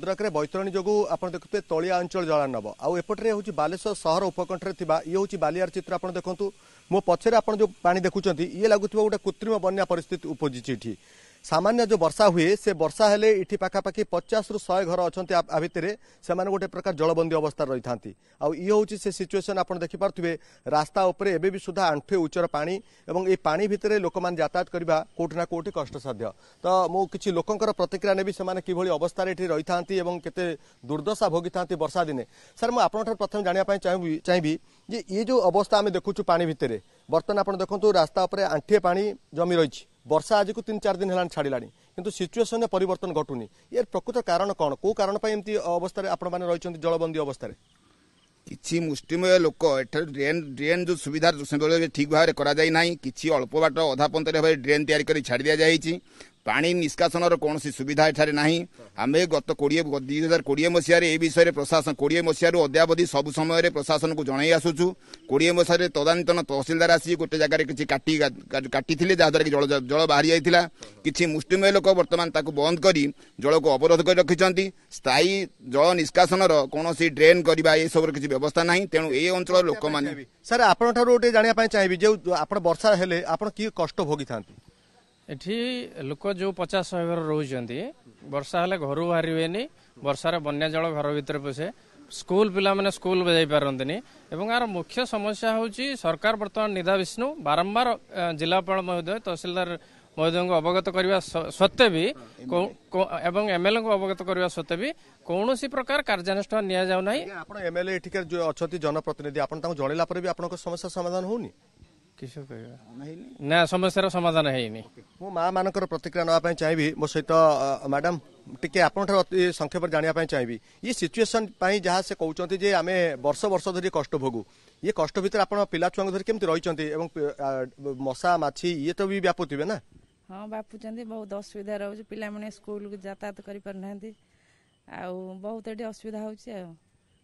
ଭଦ୍ରକରେ ବୈତରଣୀ ଯୋଗୁଁ ଆପଣ ଦେଖୁଥିବେ ତଳିଆ ଅଞ୍ଚଳ ଜଳାନବ ଆଉ ଏପଟରେ ହେଉଛି ବାଲେଶ୍ୱର ସହର ଉପକଣ୍ଠରେ ଥିବା ଇଏ ହେଉଛି ବାଲିଆର ଚିତ୍ର ଆପଣ ଦେଖନ୍ତୁ ମୋ ପଛରେ ଆପଣ ଯୋଉ ପାଣି ଦେଖୁଛନ୍ତି ଇଏ ଲାଗୁଥିବା ଗୋଟେ କୃତ୍ରିମ ବନ୍ୟା ପରିସ୍ଥିତି ଉପୁଜିଛି ଏଠି ସାମାନ୍ୟ ଯେଉଁ ବର୍ଷା ହୁଏ ସେ ବର୍ଷା ହେଲେ ଏଠି ପାଖାପାଖି ପଚାଶରୁ ଶହେ ଘର ଅଛନ୍ତି ଆ ଭିତରେ ସେମାନେ ଗୋଟେ ପ୍ରକାର ଜଳବନ୍ଦୀ ଅବସ୍ଥାରେ ରହିଥାନ୍ତି ଆଉ ଇଏ ହେଉଛି ସେ ସିଚୁଏସନ୍ ଆପଣ ଦେଖିପାରୁଥିବେ ରାସ୍ତା ଉପରେ ଏବେ ବି ସୁଦ୍ଧା ଆଣ୍ଠୁଏ ଉଚ୍ଚର ପାଣି ଏବଂ ଏହି ପାଣି ଭିତରେ ଲୋକମାନେ ଯାତାୟାତ କରିବା କୋଉଠି ନା କୋଉଠି କଷ୍ଟସାଧ୍ୟ ତ ମୁଁ କିଛି ଲୋକଙ୍କର ପ୍ରତିକ୍ରିୟା ନେବି ସେମାନେ କିଭଳି ଅବସ୍ଥାରେ ଏଠି ରହିଥାନ୍ତି ଏବଂ କେତେ ଦୁର୍ଦ୍ଦଶା ଭୋଗିଥାନ୍ତି ବର୍ଷା ଦିନେ ସାର୍ ମୁଁ ଆପଣଙ୍କଠାରୁ ପ୍ରଥମେ ଜାଣିବା ପାଇଁ ଚାହିଁବି ଯେ ଇଏ ଯେଉଁ ଅବସ୍ଥା ଆମେ ଦେଖୁଛୁ ପାଣି ଭିତରେ ବର୍ତ୍ତମାନ ଆପଣ ଦେଖନ୍ତୁ ରାସ୍ତା ଉପରେ ଆଣ୍ଠିଏ ପାଣି ଜମି ରହିଛି ବର୍ଷା ଆଜିକୁ ତିନି ଚାରି ଦିନ ହେଲାଣି ଛାଡ଼ିଲାଣି କିନ୍ତୁ ସିଚୁଏସନରେ ପରିବର୍ତ୍ତନ ଘଟୁନି ଏ ପ୍ରକୃତ କାରଣ କ'ଣ କେଉଁ କାରଣ ପାଇଁ ଏମିତି ଅବସ୍ଥାରେ ଆପଣମାନେ ରହିଛନ୍ତି ଜଳବନ୍ଦୀ ଅବସ୍ଥାରେ କିଛି ମୁଷ୍ଟିମୟ ଲୋକ ଏଠାରେ ଡ୍ରେନ୍ ଡ୍ରେନ୍ ଯେଉଁ ସୁବିଧା ସେତେବେଳେ ଠିକ୍ ଭାବରେ କରାଯାଇ ନାହିଁ କିଛି ଅଳ୍ପ ବାଟ ଅଧାପନ୍ତରେ ଭାବେ ଡ୍ରେନ୍ ତିଆରି କରି ଛାଡ଼ି ଦିଆଯାଇଛି ପାଣି ନିଷ୍କାସନର କୌଣସି ସୁବିଧା ଏଠାରେ ନାହିଁ ଆମେ ଗତ କୋଡ଼ିଏ ଦୁଇ ହଜାର କୋଡ଼ିଏ ମସିହାରେ ଏ ବିଷୟରେ ପ୍ରଶାସନ କୋଡ଼ିଏ ମସିହାରୁ ଅଦ୍ୟାବଧି ସବୁ ସମୟରେ ପ୍ରଶାସନକୁ ଜଣାଇ ଆସୁଛୁ କୋଡ଼ିଏ ମସିହାରେ ତଦାନ୍ତନ ତହସିଲଦାର ଆସି ଗୋଟେ ଜାଗାରେ କିଛି କାଟି କାଟିଥିଲେ ଯାହାଦ୍ୱାରା କି ଜଳ ଜଳ ବାହାରି ଯାଇଥିଲା କିଛି ମୁଷ୍ଟିମୟ ଲୋକ ବର୍ତ୍ତମାନ ତାକୁ ବନ୍ଦ କରି ଜଳକୁ ଅବରୋଧ କରି ରଖିଛନ୍ତି ସ୍ଥାୟୀ ଜଳ ନିଷ୍କାସନର କୌଣସି ଡ୍ରେନ୍ କରିବା ଏସବୁର କିଛି ବ୍ୟବସ୍ଥା ନାହିଁ ତେଣୁ ଏ ଅଞ୍ଚଳର ଲୋକମାନେ ସାର୍ ଆପଣଙ୍କଠାରୁ ଗୋଟେ ଜାଣିବା ପାଇଁ ଚାହିଁବି ଯେଉଁ ଆପଣ ବର୍ଷା ହେଲେ ଆପଣ କିଏ କଷ୍ଟ ଭୋଗିଥାନ୍ତି ଏଠି ଲୋକ ଯୋଉ ପଚାଶ ଶହେ ଘର ରହୁଛନ୍ତି ବର୍ଷା ହେଲେ ଘରୁ ବାହାରିବେନି ବର୍ଷାରେ ବନ୍ୟା ଜଳ ଘର ଭିତରେ ପଶେ ସ୍କୁଲ ପିଲାମାନେ ସ୍କୁଲ ଯାଇପାରନ୍ତିନି ଏବଂ ଏହାର ମୁଖ୍ୟ ସମସ୍ୟା ହେଉଛି ସରକାର ବର୍ତ୍ତମାନ ନିଧା ବିଷ୍ଣୁ ବାରମ୍ବାର ଜିଲ୍ଲାପାଳ ମହୋଦୟ ତହସିଲଦାର ମହୋଦୟଙ୍କୁ ଅବଗତ କରିବା ସତ୍ତ୍ୱେ ବି ଏବଂ ଏମଏଲଏଙ୍କୁ ଅବଗତ କରିବା ସତ୍ତ୍ୱେ ବି କୌଣସି ପ୍ରକାର କାର୍ଯ୍ୟାନୁଷ୍ଠାନ ନିଆଯାଉ ନାହିଁ ଆପଣ ଏମଏଲଏ ଏଠିକାର ଅଛନ୍ତି ଜନପ୍ରତିନିଧି ଆପଣ ତାଙ୍କୁ ଜଣେଇଲା ପରେ ବି ଆପଣଙ୍କ ସମସ୍ୟା ସମାଧାନ ହଉନି ନା ସମସ୍ୟାର ସମାଧାନ ହେଇନି ମୁଁ ମା ମାନଙ୍କର ପ୍ରତିକ୍ରିୟା ନେବା ପାଇଁ ଚାହିଁବି ମୋ ସହିତ ମ୍ୟାଡାମ ଟିକେ ଆପଣଙ୍କଠାରୁ ଅତି ସଂକ୍ଷେପରେ ଜାଣିବା ପାଇଁ ଚାହିଁବି ଇଏ ସିଚୁଏସନ ପାଇଁ ଯାହା ସେ କହୁଛନ୍ତି ଯେ ଆମେ ବର୍ଷ ବର୍ଷ ଧରି କଷ୍ଟ ଭୋଗୁ ଇଏ କଷ୍ଟ ଭିତରେ ଆପଣ ପିଲା ଛୁଆଙ୍କୁ ଧରି କେମିତି ରହିଛନ୍ତି ଏବଂ ମଶା ମାଛି ଇଏ ତ ବି ବ୍ୟାପୁଥିବେ ନା ହଁ ବ୍ୟାପୁଛନ୍ତି ବହୁତ ଅସୁବିଧା ରହୁଛି ପିଲାମାନେ ସ୍କୁଲକୁ ଯାତାୟାତ କରିପାରୁନାହାନ୍ତି ଆଉ ବହୁତ ଏଠି ଅସୁବିଧା ହେଉଛି ଆଉ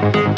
Thank you.